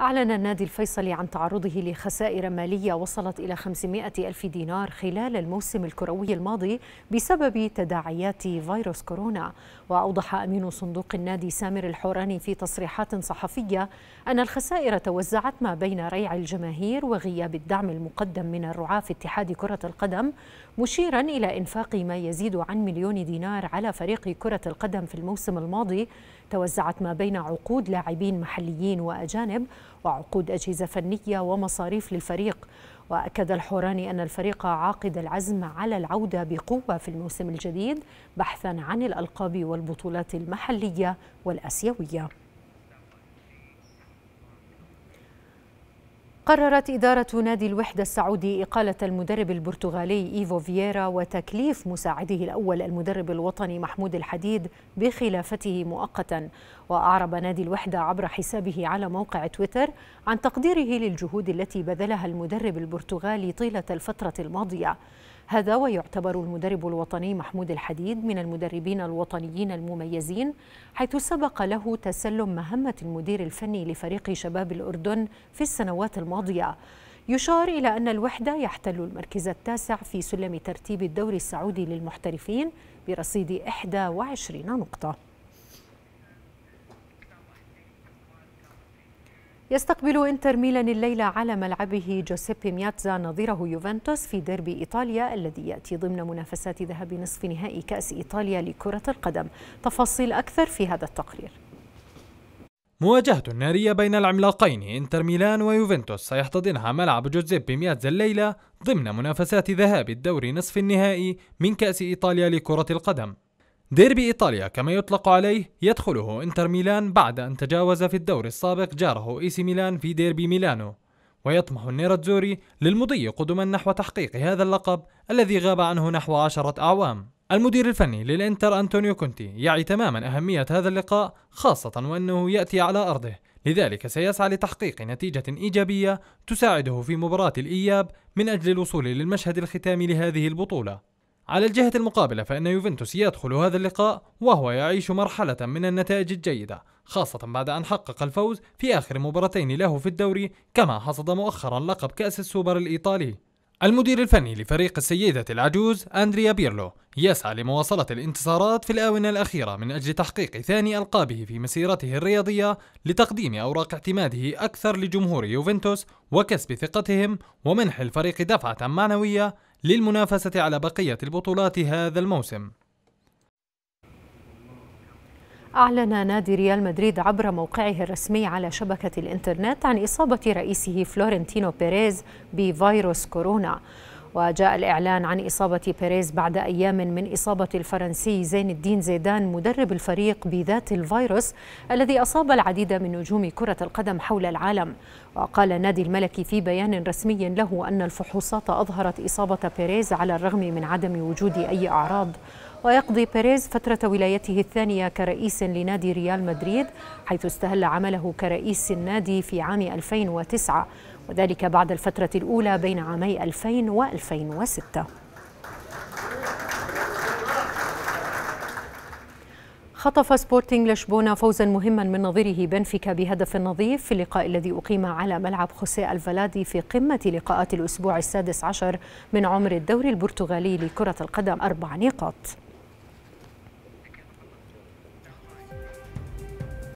أعلن النادي الفيصلي عن تعرضه لخسائر مالية وصلت إلى 500 ألف دينار خلال الموسم الكروي الماضي بسبب تداعيات فيروس كورونا وأوضح أمين صندوق النادي سامر الحوراني في تصريحات صحفية أن الخسائر توزعت ما بين ريع الجماهير وغياب الدعم المقدم من الرعاة في اتحاد كرة القدم مشيرا إلى إنفاق ما يزيد عن مليون دينار على فريق كرة القدم في الموسم الماضي توزعت ما بين عقود لاعبين محليين وأجانب وعقود أجهزة فنية ومصاريف للفريق وأكد الحوراني أن الفريق عاقد العزم على العودة بقوة في الموسم الجديد بحثا عن الألقاب والبطولات المحلية والأسيوية قررت إدارة نادي الوحدة السعودي إقالة المدرب البرتغالي إيفو فييرا وتكليف مساعده الأول المدرب الوطني محمود الحديد بخلافته مؤقتا وأعرب نادي الوحدة عبر حسابه على موقع تويتر عن تقديره للجهود التي بذلها المدرب البرتغالي طيلة الفترة الماضية هذا ويعتبر المدرب الوطني محمود الحديد من المدربين الوطنيين المميزين حيث سبق له تسلم مهمة المدير الفني لفريق شباب الأردن في السنوات الماضية يشار إلى أن الوحدة يحتل المركز التاسع في سلم ترتيب الدوري السعودي للمحترفين برصيد 21 نقطة يستقبل انتر ميلان الليلة على ملعبه جوسيبي مياتزا نظيره يوفنتوس في ديربي إيطاليا الذي يأتي ضمن منافسات ذهاب نصف نهائي كأس إيطاليا لكرة القدم تفاصيل أكثر في هذا التقرير مواجهة نارية بين العملاقين انتر ميلان ويوفنتوس سيحتضنها ملعب جوزيبي مياتزا الليلة ضمن منافسات ذهاب الدوري نصف النهائي من كأس إيطاليا لكرة القدم ديربي إيطاليا كما يطلق عليه يدخله إنتر ميلان بعد أن تجاوز في الدور السابق جاره إيسي ميلان في ديربي ميلانو ويطمح النيراتزوري للمضي قدما نحو تحقيق هذا اللقب الذي غاب عنه نحو عشرة أعوام المدير الفني للإنتر أنتونيو كونتي يعي تماما أهمية هذا اللقاء خاصة وأنه يأتي على أرضه لذلك سيسعى لتحقيق نتيجة إيجابية تساعده في مباراة الإياب من أجل الوصول للمشهد الختامي لهذه البطولة على الجهة المقابلة فإن يوفنتوس يدخل هذا اللقاء وهو يعيش مرحلة من النتائج الجيدة خاصة بعد أن حقق الفوز في آخر مباراتين له في الدوري كما حصد مؤخرا لقب كأس السوبر الإيطالي المدير الفني لفريق السيدة العجوز أندريا بيرلو يسعى لمواصلة الانتصارات في الآونة الأخيرة من أجل تحقيق ثاني ألقابه في مسيرته الرياضية لتقديم أوراق اعتماده أكثر لجمهور يوفنتوس وكسب ثقتهم ومنح الفريق دفعة معنوية للمنافسة على بقية البطولات هذا الموسم أعلن نادي ريال مدريد عبر موقعه الرسمي على شبكة الإنترنت عن إصابة رئيسه فلورنتينو بيريز بفيروس كورونا وجاء الإعلان عن إصابة بيريز بعد أيام من إصابة الفرنسي زين الدين زيدان مدرب الفريق بذات الفيروس الذي أصاب العديد من نجوم كرة القدم حول العالم وقال النادي الملكي في بيان رسمي له أن الفحوصات أظهرت إصابة بيريز على الرغم من عدم وجود أي أعراض ويقضي بيريز فترة ولايته الثانية كرئيس لنادي ريال مدريد حيث استهل عمله كرئيس النادي في عام 2009 وذلك بعد الفترة الأولى بين عامي 2000 و 2006 خطف سبورتينغ لشبونة فوزا مهما من نظيره بنفيكا بهدف نظيف في اللقاء الذي أقيم على ملعب خوسيه الفلادي في قمة لقاءات الأسبوع السادس عشر من عمر الدوري البرتغالي لكرة القدم أربع نقاط